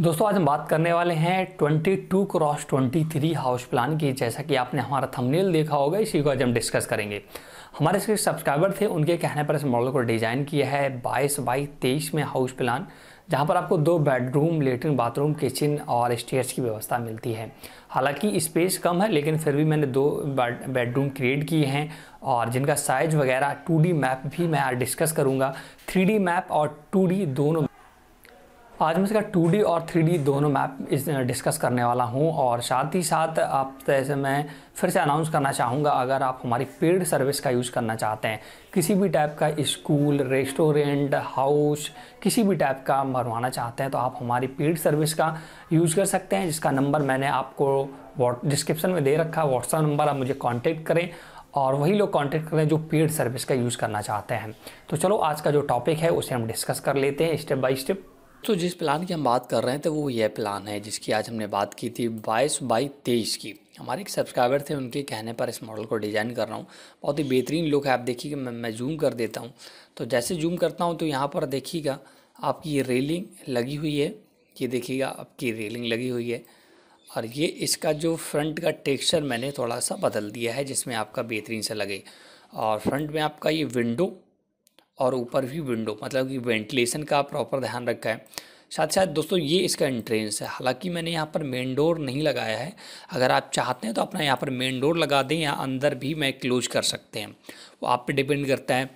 दोस्तों आज हम बात करने वाले हैं 22 क्रॉस 23 हाउस प्लान की जैसा कि आपने हमारा थंबनेल देखा होगा इसी को आज हम डिस्कस करेंगे हमारे इसके सब्सक्राइबर थे उनके कहने पर इस मॉडल को डिज़ाइन किया है बाईस बाई तेईस में हाउस प्लान जहाँ पर आपको दो बेडरूम लेटरिन बाथरूम किचन और स्टेयर्स की व्यवस्था मिलती है हालांकि स्पेस कम है लेकिन फिर भी मैंने दो बेडरूम क्रिएट किए हैं और जिनका साइज वगैरह टू मैप भी मैं डिस्कस करूँगा थ्री मैप और टू दोनों आज मैं इसका 2D और 3D दोनों मैप इस डिस्कस करने वाला हूं और साथ ही साथ आप जैसे तो मैं फिर से अनाउंस करना चाहूँगा अगर आप हमारी पेड सर्विस का यूज़ करना चाहते हैं किसी भी टाइप का स्कूल रेस्टोरेंट हाउस किसी भी टाइप का बनवाना चाहते हैं तो आप हमारी पेड सर्विस का यूज़ कर सकते हैं जिसका नंबर मैंने आपको डिस्क्रिप्शन में दे रखा है व्हाट्सअप नंबर आप मुझे कॉन्टेक्ट करें और वही लोग कांटेक्ट करें जो पेड सर्विस का यूज़ करना चाहते हैं तो चलो आज का जो टॉपिक है उसे हम डिस्कस कर लेते हैं स्टेप बाय स्टेप तो जिस प्लान की हम बात कर रहे थे तो वो यह प्लान है जिसकी आज हमने बात की थी बाईस बाई तेईस की हमारे एक सब्सक्राइबर थे उनके कहने पर इस मॉडल को डिज़ाइन कर रहा हूँ बहुत ही बेहतरीन लुक है आप देखिए मैं मैं जूम कर देता हूँ तो जैसे जूम करता हूँ तो यहाँ पर देखिएगा आपकी ये रेलिंग लगी हुई है ये देखिएगा आपकी रेलिंग लगी हुई है और ये इसका जो फ्रंट का टेक्सचर मैंने थोड़ा सा बदल दिया है जिसमें आपका बेहतरीन सा लगे और फ्रंट में आपका ये विंडो और ऊपर भी विंडो मतलब कि वेंटिलेशन का प्रॉपर ध्यान रखा है साथ साथ दोस्तों ये इसका एंट्रेंस है हालांकि मैंने यहाँ पर मेन डोर नहीं लगाया है अगर आप चाहते हैं तो अपना यहाँ पर मेन डोर लगा दें या अंदर भी मैं क्लोज कर सकते हैं वो आप पे डिपेंड करता है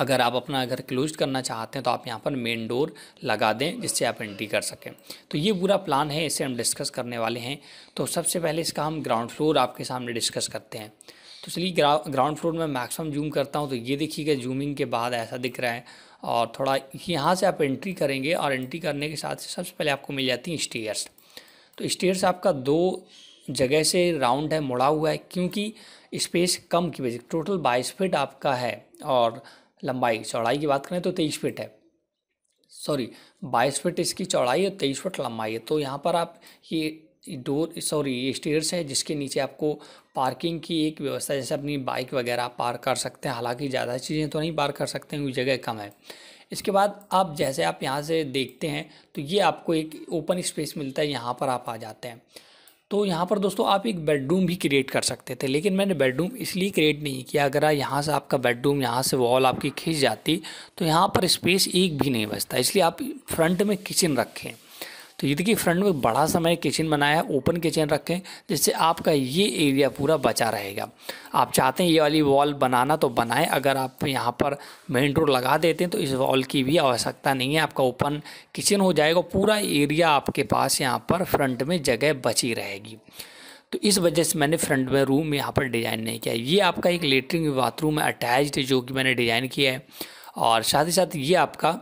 अगर आप अपना अगर क्लोज करना चाहते हैं तो आप यहाँ पर मेन डोर लगा दें जिससे आप एंट्री कर सकें तो ये पूरा प्लान है इसे हम डिस्कस करने वाले हैं तो सबसे पहले इसका हम ग्राउंड फ्लोर आपके सामने डिस्कस करते हैं तो चलिए ग्राउंड फ्लोर में मैक्सिमम जूम करता हूँ तो ये देखिएगा जूमिंग के बाद ऐसा दिख रहा है और थोड़ा यहाँ से आप एंट्री करेंगे और एंट्री करने के साथ सबसे पहले आपको मिल जाती हैं स्टेयर्स तो स्टेयर्स आपका दो जगह से राउंड है मुड़ा हुआ है क्योंकि स्पेस कम की वजह टोटल बाईस फिट आपका है और लंबाई चौड़ाई की बात करें तो तेईस फिट है सॉरी बाईस फिट इसकी चौड़ाई है तेईस फिट लंबाई है तो यहाँ पर आप ये डोर सॉरी स्टेयर्स है जिसके नीचे आपको पार्किंग की एक व्यवस्था जैसे अपनी बाइक वगैरह आप पार्क कर सकते हैं हालांकि ज़्यादा चीज़ें तो नहीं पार्क कर सकते हैं क्योंकि जगह कम है इसके बाद आप जैसे आप यहाँ से देखते हैं तो ये आपको एक ओपन स्पेस मिलता है यहाँ पर आप आ जाते हैं तो यहाँ पर दोस्तों आप एक बेडरूम भी क्रिएट कर सकते थे लेकिन मैंने बेडरूम इसलिए क्रिएट नहीं किया अगर यहाँ से आपका बेडरूम यहाँ से वॉल आपकी खींच जाती तो यहाँ पर स्पेस एक भी नहीं बचता इसलिए आप फ्रंट में किचन रखें तो ये देखिए फ्रंट में बड़ा समय किचन बनाया है ओपन किचन रखें जिससे आपका ये एरिया पूरा बचा रहेगा आप चाहते हैं ये वाली वॉल बनाना तो बनाएं अगर आप यहाँ पर मेन डोर लगा देते हैं तो इस वॉल की भी आवश्यकता नहीं है आपका ओपन किचन हो जाएगा पूरा एरिया आपके पास यहाँ पर फ्रंट में जगह बची रहेगी तो इस वजह से मैंने फ्रंट में रूम यहाँ पर डिज़ाइन नहीं किया ये आपका एक लेटरिन बाथरूम है अटैच्ड जो कि मैंने डिज़ाइन किया है और साथ ही साथ ये आपका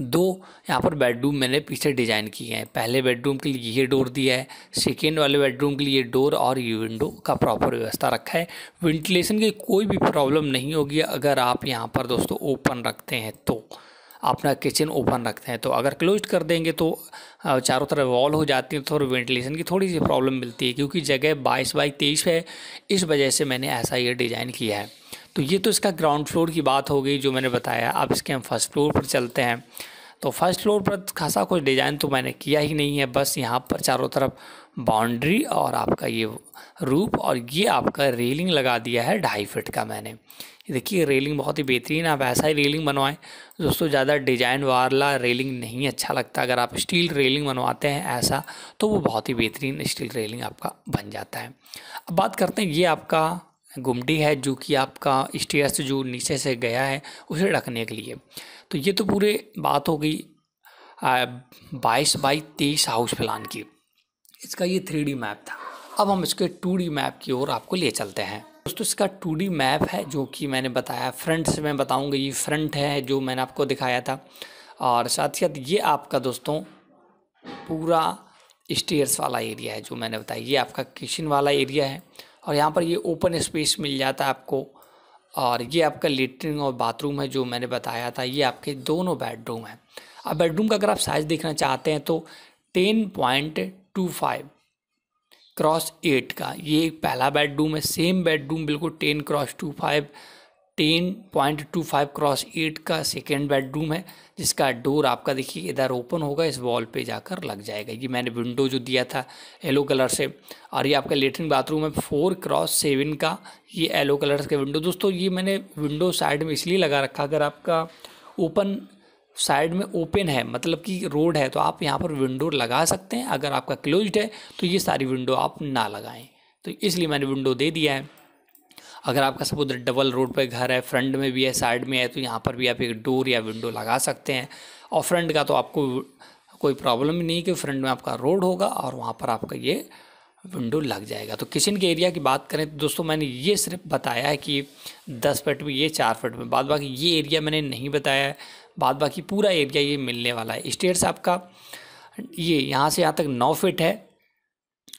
दो यहाँ पर बेडरूम मैंने पीछे डिज़ाइन किए हैं पहले बेडरूम के लिए ये डोर दिया है सेकेंड वाले बेडरूम के लिए डोर और ये विंडो का प्रॉपर व्यवस्था रखा है वेंटिलेशन की कोई भी प्रॉब्लम नहीं होगी अगर आप यहाँ पर दोस्तों ओपन रखते हैं तो अपना किचन ओपन रखते हैं तो अगर क्लोज कर देंगे तो चारों तरफ वॉल हो जाती है तो वेंटिलेशन की थोड़ी सी प्रॉब्लम मिलती है क्योंकि जगह बाईस बाई तेईस है इस वजह से मैंने ऐसा ये डिज़ाइन किया है तो ये तो इसका ग्राउंड फ्लोर की बात हो गई जो मैंने बताया अब इसके हम फर्स्ट फ्लोर पर चलते हैं तो फर्स्ट फ्लोर पर खासा कुछ डिज़ाइन तो मैंने किया ही नहीं है बस यहाँ पर चारों तरफ बाउंड्री और आपका ये रूप और ये आपका रेलिंग लगा दिया है ढाई फिट का मैंने देखिए रेलिंग बहुत ही बेहतरीन आप ऐसा ही रेलिंग बनवाएं दोस्तों ज़्यादा डिजाइन वाला रेलिंग नहीं अच्छा लगता अगर आप स्टील रेलिंग बनवाते हैं ऐसा तो वो बहुत ही बेहतरीन स्टील रेलिंग आपका बन जाता है अब बात करते हैं ये आपका घुमटी है जो कि आपका स्टेयर से जो नीचे से गया है उसे रखने के लिए तो ये तो पूरे बात हो गई बाईस बाई तेईस हाउस प्लान की इसका ये थ्री डी मैप था अब हम इसके टू डी मैप की ओर आपको ले चलते हैं दोस्तों इसका टू डी मैप है जो कि मैंने बताया फ्रंट से मैं बताऊंगा ये फ्रंट है जो मैंने आपको दिखाया था और साथ ही साथ ये आपका दोस्तों पूरा स्टेयर्स वाला एरिया है जो मैंने बताया ये आपका किचन वाला एरिया है और यहाँ पर ये ओपन स्पेस मिल जाता है आपको और ये आपका लेटरिन और बाथरूम है जो मैंने बताया था ये आपके दोनों बेडरूम हैं अब बेडरूम का अगर आप साइज़ देखना चाहते हैं तो ten point two five cross eight का ये पहला बेडरूम है सेम बेडरूम बिल्कुल ten cross two five ten point two five cross eight का सेकेंड बेडरूम है जिसका डोर आपका देखिए इधर ओपन होगा इस वॉल पे जाकर लग जाएगा ये मैंने विंडो जो दिया था येलो कलर से और ये आपका लेटरिन बाथरूम है फोर क्रॉस सेवन का ये येलो कलर का विंडो दोस्तों ये मैंने विंडो साइड में इसलिए लगा रखा अगर आपका ओपन साइड में ओपन है मतलब कि रोड है तो आप यहाँ पर विंडो लगा सकते हैं अगर आपका क्लोज है तो ये सारी विंडो आप ना लगाएँ तो इसलिए मैंने विंडो दे दिया है अगर आपका उधर डबल रोड पर घर है फ्रंट में भी है साइड में है तो यहाँ पर भी आप एक डोर या विंडो लगा सकते हैं और फ्रंट का तो आपको कोई प्रॉब्लम ही नहीं कि फ्रंट में आपका रोड होगा और वहाँ पर आपका ये विंडो लग जाएगा तो किचन के एरिया की बात करें तो दोस्तों मैंने ये सिर्फ बताया है कि दस फट में ये चार फट में बाद बाकी ये एरिया मैंने नहीं बताया है बाद बाकी पूरा एरिया ये मिलने वाला है स्टेयर्स आपका ये यहाँ से यहाँ तक नौ फिट है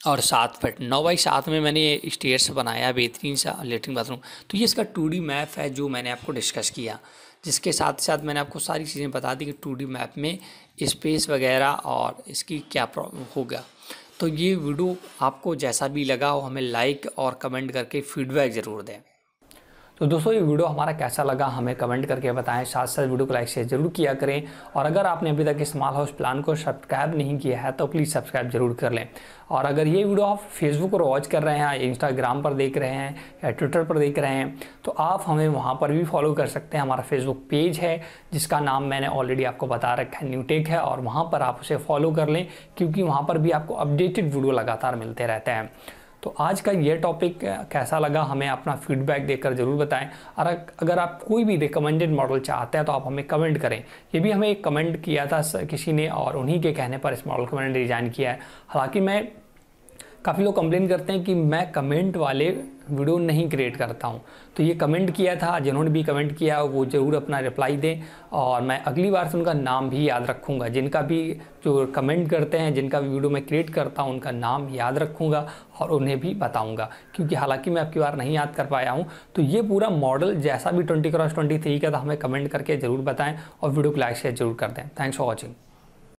और सात फिट नौ बाई सात में मैंने ये स्टेयर्स बनाया बेहतरीन सा लेटरिन बाथरूम तो ये इसका टू मैप है जो मैंने आपको डिस्कस किया जिसके साथ साथ मैंने आपको सारी चीज़ें बता दी कि टू मैप में स्पेस वगैरह और इसकी क्या होगा तो ये वीडियो आपको जैसा भी लगा हो हमें लाइक और कमेंट करके फीडबैक ज़रूर दें तो दोस्तों ये वीडियो हमारा कैसा लगा हमें कमेंट करके बताएं साथ साथ वीडियो को लाइक शेयर जरूर किया करें और अगर आपने अभी तक स्मॉल हाउस प्लान को सब्सक्राइब नहीं किया है तो प्लीज़ सब्सक्राइब जरूर कर लें और अगर ये वीडियो आप फेसबुक पर वॉच कर रहे हैं या इंस्टाग्राम पर देख रहे हैं या ट्विटर पर देख रहे हैं तो आप हमें वहाँ पर भी फॉलो कर सकते हैं हमारा फेसबुक पेज है जिसका नाम मैंने ऑलरेडी आपको बता रखा है न्यूटेक है और वहाँ पर आप उसे फॉलो कर लें क्योंकि वहाँ पर भी आपको अपडेटेड वीडियो लगातार मिलते रहते हैं तो आज का ये टॉपिक कैसा लगा हमें अपना फीडबैक देकर ज़रूर बताएं और अगर आप कोई भी रिकमेंडेड मॉडल चाहते हैं तो आप हमें कमेंट करें ये भी हमें एक कमेंट किया था किसी ने और उन्हीं के कहने पर इस मॉडल को मैंने डिज़ाइन किया है हालांकि मैं काफ़ी लोग कंप्लेन करते हैं कि मैं कमेंट वाले वीडियो नहीं क्रिएट करता हूँ तो ये कमेंट किया था जिन्होंने भी कमेंट किया वो ज़रूर अपना रिप्लाई दें और मैं अगली बार से उनका नाम भी याद रखूँगा जिनका भी जो कमेंट करते हैं जिनका भी वीडियो मैं क्रिएट करता हूँ उनका नाम याद रखूँगा और उन्हें भी बताऊँगा क्योंकि हालांकि मैं आपकी बार नहीं याद कर पाया हूँ तो ये पूरा मॉडल जैसा भी ट्वेंटी क्रॉस ट्वेंटी थ्री का था हमें कमेंट करके ज़रूर बताएँ और वीडियो को लाइक शेयर जरूर कर दें थैंक्स फॉर वॉचिंग